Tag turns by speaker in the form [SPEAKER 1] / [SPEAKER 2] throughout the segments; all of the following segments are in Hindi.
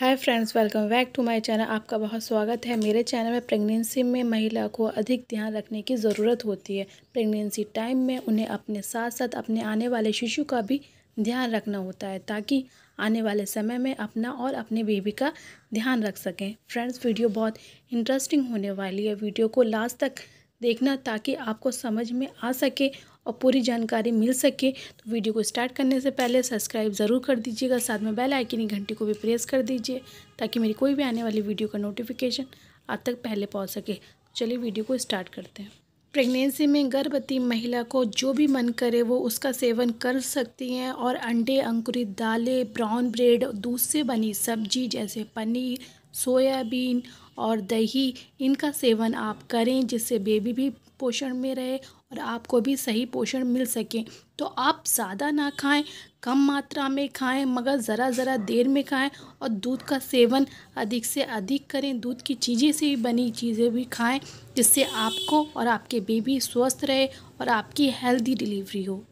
[SPEAKER 1] hi friends welcome back to my channel आपका बहुत स्वागत है मेरे चैनल में प्रेगनेंसी में महिला को अधिक ध्यान रखने की ज़रूरत होती है प्रेगनेंसी टाइम में उन्हें अपने साथ साथ अपने आने वाले शिशु का भी ध्यान रखना होता है ताकि आने वाले समय में अपना और अपने बेबी का ध्यान रख सकें फ्रेंड्स वीडियो बहुत इंटरेस्टिंग होने वाली है वीडियो को लास्ट तक देखना ताकि आपको समझ में आ सके और पूरी जानकारी मिल सके तो वीडियो को स्टार्ट करने से पहले सब्सक्राइब ज़रूर कर दीजिएगा साथ में बेल आइकन की घंटी को भी प्रेस कर दीजिए ताकि मेरी कोई भी आने वाली वीडियो का नोटिफिकेशन आप तक पहले पहुँच सके चलिए वीडियो को स्टार्ट करते हैं प्रेगनेंसी में गर्भवती महिला को जो भी मन करे वो उसका सेवन कर सकती हैं और अंडे अंकुरित दालें ब्राउन ब्रेड दूध से बनी सब्जी जैसे पनीर सोयाबीन और दही इनका सेवन आप करें जिससे बेबी भी पोषण में रहे और आपको भी सही पोषण मिल सके तो आप ज़्यादा ना खाएं कम मात्रा में खाएं मगर ज़रा ज़रा देर में खाएं और दूध का सेवन अधिक से अधिक करें दूध की चीज़ें से बनी चीज़ें भी खाएं जिससे आपको और आपके बेबी स्वस्थ रहे और आपकी हेल्दी डिलीवरी हो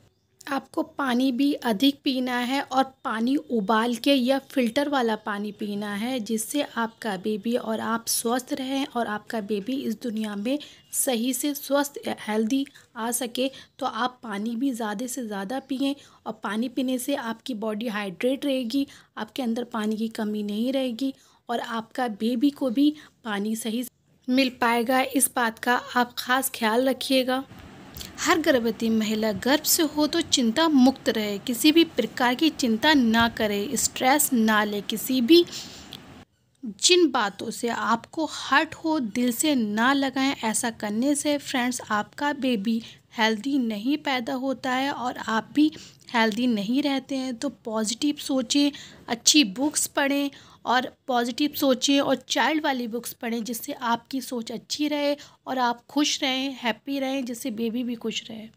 [SPEAKER 1] आपको पानी भी अधिक पीना है और पानी उबाल के या फिल्टर वाला पानी पीना है जिससे आपका बेबी और आप स्वस्थ रहें और आपका बेबी इस दुनिया में सही से स्वस्थ हेल्दी आ सके तो आप पानी भी ज़्यादा से ज़्यादा पिए और पानी पीने से आपकी बॉडी हाइड्रेट रहेगी आपके अंदर पानी की कमी नहीं रहेगी और आपका बेबी को भी पानी सही मिल पाएगा इस बात का आप ख़ास ख्याल रखिएगा हर गर्भवती महिला गर्भ से हो तो चिंता मुक्त रहे किसी भी प्रकार की चिंता ना करे स्ट्रेस ना ले किसी भी जिन बातों से आपको हर्ट हो दिल से ना लगाएं ऐसा करने से फ्रेंड्स आपका बेबी हेल्दी नहीं पैदा होता है और आप भी हेल्दी नहीं रहते हैं तो पॉजिटिव सोचें अच्छी बुक्स पढ़ें और पॉजिटिव सोचें और चाइल्ड वाली बुक्स पढ़ें जिससे आपकी सोच अच्छी रहे और आप खुश रहें हैप्पी रहें जिससे बेबी भी खुश रहे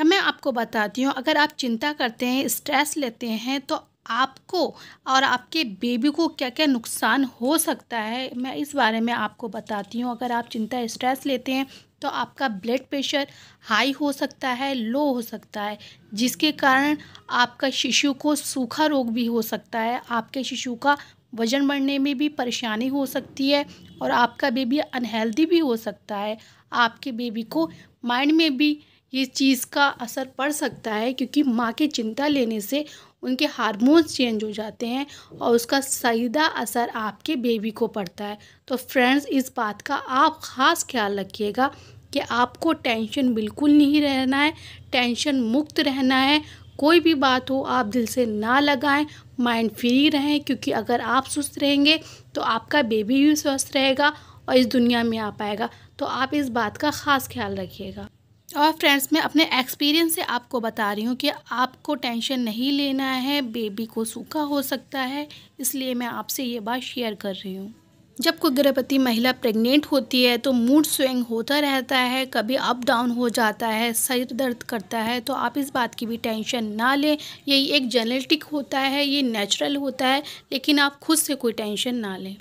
[SPEAKER 1] अब मैं आपको बताती हूँ अगर आप चिंता करते हैं स्ट्रेस लेते हैं तो आपको और आपके बेबी को क्या क्या नुकसान हो सकता है मैं इस बारे में आपको बताती हूँ अगर आप चिंता स्ट्रेस लेते हैं तो आपका ब्लड प्रेशर हाई हो सकता है लो हो सकता है जिसके कारण आपका शिशु को सूखा रोग भी हो सकता है आपके शिशु का वजन बढ़ने में भी परेशानी हो सकती है और आपका बेबी अनहेल्दी भी हो सकता है आपके बेबी को माइंड में भी ये चीज़ का असर पड़ सकता है क्योंकि माँ की चिंता लेने से उनके हार्मोन्स चेंज हो जाते हैं और उसका सीधा असर आपके बेबी को पड़ता है तो फ्रेंड्स इस बात का आप ख़ास ख्याल रखिएगा कि आपको टेंशन बिल्कुल नहीं रहना है टेंशन मुक्त रहना है कोई भी बात हो आप दिल से ना लगाएं माइंड फ्री रहें क्योंकि अगर आप सुस्त रहेंगे तो आपका बेबी भी स्वस्थ रहेगा और इस दुनिया में आ पाएगा तो आप इस बात का ख़ास ख्याल रखिएगा और फ्रेंड्स मैं अपने एक्सपीरियंस से आपको बता रही हूँ कि आपको टेंशन नहीं लेना है बेबी को सूखा हो सकता है इसलिए मैं आपसे ये बात शेयर कर रही हूँ जब कोई गर्भवती महिला प्रेग्नेंट होती है तो मूड स्विंग होता रहता है कभी अप डाउन हो जाता है सिर दर्द करता है तो आप इस बात की भी टेंशन ना लें यही एक जेनेटिक होता है ये नेचुरल होता है लेकिन आप खुद से कोई टेंशन ना लें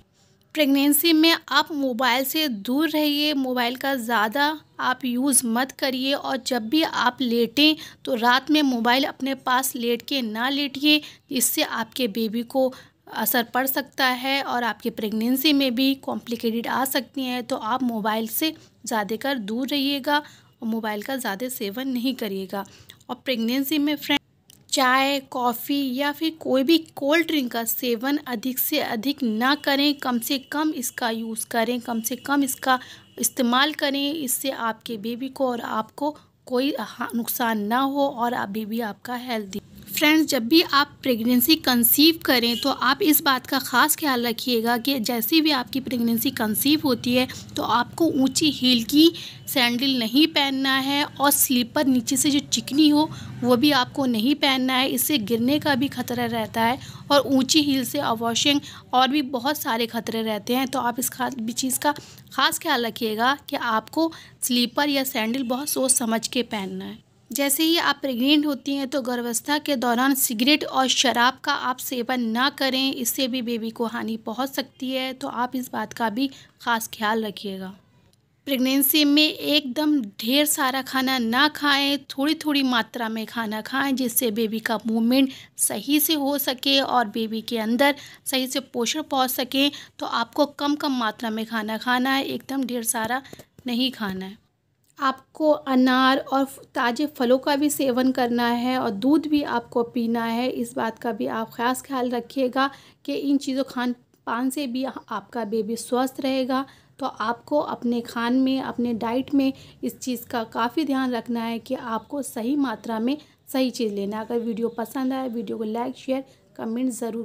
[SPEAKER 1] प्रेगनेंसी में आप मोबाइल से दूर रहिए मोबाइल का ज़्यादा आप यूज़ मत करिए और जब भी आप लेटें तो रात में मोबाइल अपने पास लेट के ना लेटिए इससे आपके बेबी को असर पड़ सकता है और आपकी प्रेगनेंसी में भी कॉम्प्लिकेटेड आ सकती हैं तो आप मोबाइल से ज़्यादा कर दूर रहिएगा और मोबाइल का ज़्यादा सेवन नहीं करिएगा और प्रेगनेंसी में फ्रेंड चाय कॉफ़ी या फिर कोई भी कोल्ड ड्रिंक का सेवन अधिक से अधिक ना करें कम से कम इसका यूज़ करें कम से कम इसका इस्तेमाल करें इससे आपके बेबी को और आपको कोई नुकसान ना हो और आप बेबी आपका हेल्दी फ्रेंड्स जब भी आप प्रेगनेंसी कंसीव करें तो आप इस बात का ख़ास ख्याल रखिएगा कि जैसी भी आपकी प्रेगनेंसी कंसीव होती है तो आपको ऊंची हील की सैंडल नहीं पहनना है और स्लीपर नीचे से जो चिकनी हो वो भी आपको नहीं पहनना है इससे गिरने का भी खतरा रहता है और ऊंची हील से अवॉशिंग और भी बहुत सारे खतरे रहते हैं तो आप इस खास चीज़ का ख़ास ख्याल रखिएगा कि आपको स्लीपर या सैंडल बहुत सोच समझ के पहनना है जैसे ही आप प्रेग्नेंट होती हैं तो गर्भावस्था के दौरान सिगरेट और शराब का आप सेवन ना करें इससे भी बेबी को हानि पहुंच सकती है तो आप इस बात का भी ख़ास ख्याल रखिएगा प्रेगनेंसी में एकदम ढेर सारा खाना ना खाएं थोड़ी थोड़ी मात्रा में खाना खाएं जिससे बेबी का मूवमेंट सही से हो सके और बेबी के अंदर सही से पोषण पहुंच सके तो आपको कम कम मात्रा में खाना खाना है एकदम ढेर सारा नहीं खाना है आपको अनार और ताज़े फलों का भी सेवन करना है और दूध भी आपको पीना है इस बात का भी आप ख़ास ख्याल रखिएगा कि इन चीज़ों खान पान से भी आपका बेबी स्वस्थ रहेगा तो आपको अपने खान में अपने डाइट में इस चीज़ का काफ़ी ध्यान रखना है कि आपको सही मात्रा में सही चीज़ लेना अगर वीडियो पसंद आए वीडियो को लाइक शेयर कमेंट ज़रूर